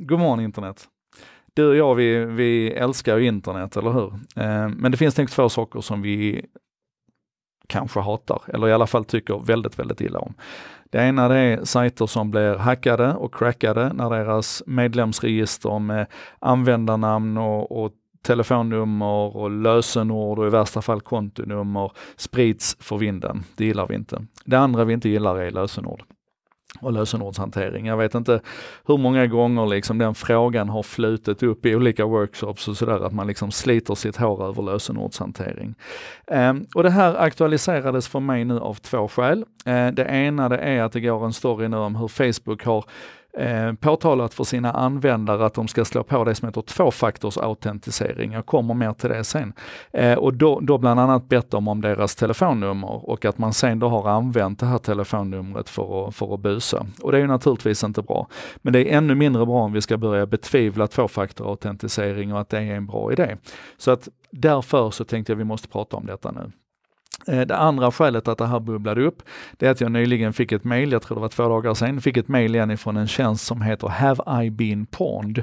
God morgon internet. Du och jag, vi, vi älskar ju internet, eller hur? Eh, men det finns nog två saker som vi kanske hatar, eller i alla fall tycker väldigt, väldigt illa om. Det ena det är sajter som blir hackade och crackade när deras medlemsregister med användarnamn och, och telefonnummer och lösenord och i värsta fall kontonummer sprids för vinden. Det gillar vi inte. Det andra vi inte gillar är lösenord och lösenordshantering. Jag vet inte hur många gånger liksom den frågan har flutit upp i olika workshops och sådär, att man liksom sliter sitt hår över lösenordshantering. Eh, och det här aktualiserades för mig nu av två skäl. Eh, det ena det är att det går en story nu om hur Facebook har Eh, påtalat för sina användare att de ska slå på det som heter tvåfaktorsautentisering. Jag kommer mer till det sen. Eh, och då, då bland annat bett dem om deras telefonnummer och att man sen då har använt det här telefonnumret för att, för att busa. Och det är ju naturligtvis inte bra. Men det är ännu mindre bra om vi ska börja betvivla tvåfaktorautentisering och att det är en bra idé. Så att därför så tänkte jag att vi måste prata om detta nu. Eh, det andra skälet att det här bubblade upp, det är att jag nyligen fick ett mail, jag tror det var två dagar sedan, fick ett mail igen ifrån en tjänst som heter Have I been pond?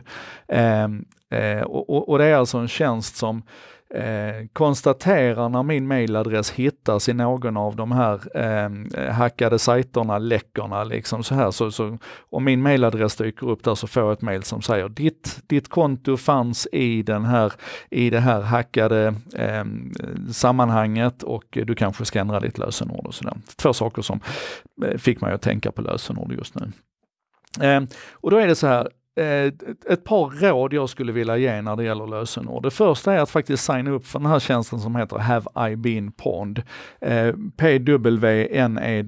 Eh, och, och, det är alltså en tjänst som eh, konstaterar när min mailadress hittas i någon av de här eh, hackade sajterna, läckorna liksom så här. Så, så, om min mailadress dyker upp där så får jag ett mail som säger ditt, ditt konto fanns i, den här, i det här hackade eh, sammanhanget och du kanske ska ändra ditt lösenord och sådär. Två saker som eh, fick mig att tänka på lösenord just nu. Eh, och då är det så här, Eh, ett par råd jag skulle vilja ge när det gäller lösenord. Det första är att faktiskt signa upp för den här tjänsten som heter Have I been pwned? Eh, p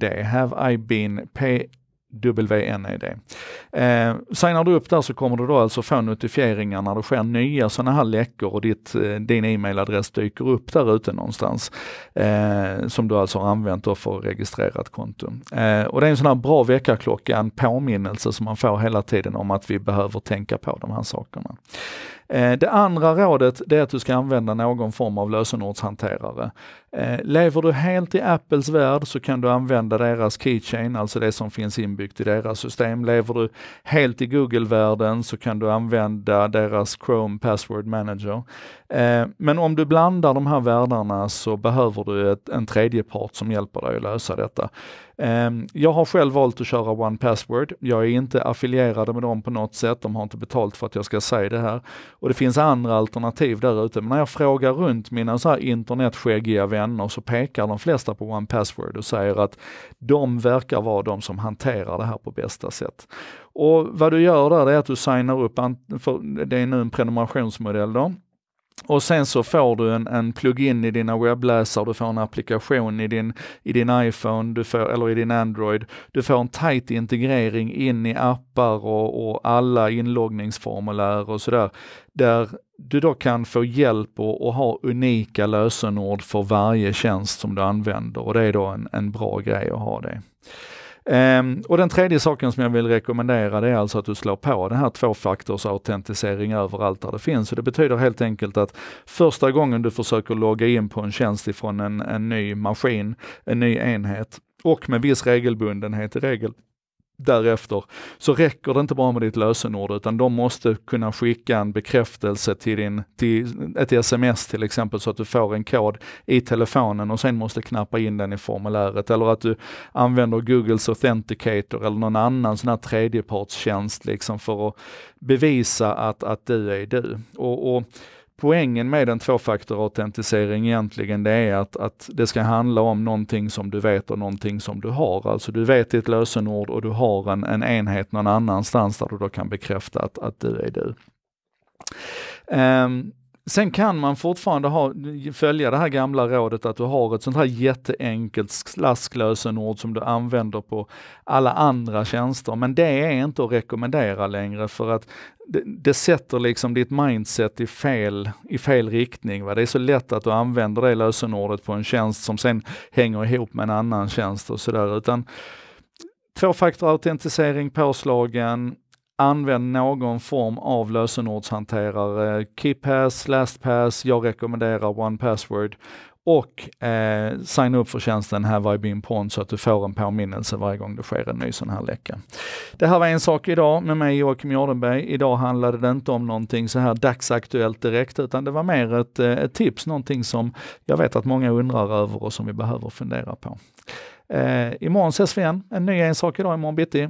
e Have I been P WNED. Eh, signar du upp där så kommer du då alltså få notifieringar när det sker nya sådana här läckor och ditt, eh, din e-mailadress dyker upp där ute någonstans. Eh, som du alltså har använt då för registrerat konto. Eh, och det är en sån här bra väckarklocka, en påminnelse som man får hela tiden om att vi behöver tänka på de här sakerna. Eh, det andra rådet det är att du ska använda någon form av lösenordshanterare. Eh, lever du helt i Apples värld så kan du använda deras keychain, alltså det som finns inbyggt i deras system. Lever du helt i Google-världen så kan du använda deras Chrome Password Manager. Eh, men om du blandar de här världarna så behöver du en tredje part som hjälper dig att lösa detta. Ehm, jag har själv valt att köra One Password. Jag är inte affilierad med dem på något sätt. De har inte betalt för att jag ska säga det här. Och det finns andra alternativ där ute. Men när jag frågar runt mina så här internetskäggiga vänner så pekar de flesta på One Password och säger att de verkar vara de som hanterar det här på bästa sätt. Och vad du gör där är att du signar upp, för det är nu en prenumerationsmodell då, och sen så får du en, en plugin i dina webbläsare, du får en applikation i din, i din iPhone du får, eller i din Android. Du får en tight integrering in i appar och, och alla inloggningsformulär och sådär. Där du då kan få hjälp och, och, ha unika lösenord för varje tjänst som du använder och det är då en, en bra grej att ha det. Ehm, och den tredje saken som jag vill rekommendera det är alltså att du slår på den här tvåfaktorsautentisering överallt där det finns. Så det betyder helt enkelt att första gången du försöker logga in på en tjänst ifrån en, en ny maskin, en ny enhet och med viss regelbundenhet i regel därefter, så räcker det inte bara med ditt lösenord utan de måste kunna skicka en bekräftelse till, din, till ett sms till exempel så att du får en kod i telefonen och sen måste knappa in den i formuläret eller att du använder Googles Authenticator eller någon annan sån här tredjepartstjänst liksom för att bevisa att, att du är du. Och, och poängen med en tvåfaktorautentisering egentligen det är att, att det ska handla om någonting som du vet och någonting som du har. Alltså du vet ditt lösenord och du har en, en enhet någon annanstans där du då kan bekräfta att, att du är du. Um, Sen kan man fortfarande ha, följa det här gamla rådet att du har ett sånt här jätteenkelt slasklösenord som du använder på alla andra tjänster, men det är inte att rekommendera längre för att det, det sätter liksom ditt mindset i fel, i fel riktning. Va? Det är så lätt att du använder det lösenordet på en tjänst som sen hänger ihop med en annan tjänst och sådär, tvåfaktorautentisering påslagen, använd någon form av lösenordshanterare. KeePass, LastPass, jag rekommenderar OnePassword och eh, signa upp för tjänsten Have I been pond så att du får en påminnelse varje gång det sker en ny sån här läcka. Det här var en sak idag med mig Joakim Jardenberg. Idag handlade det inte om någonting så här dagsaktuellt direkt utan det var mer ett, eh, ett tips, någonting som jag vet att många undrar över och som vi behöver fundera på. Eh, imorgon ses vi igen, en ny En sak idag imorgon bitti.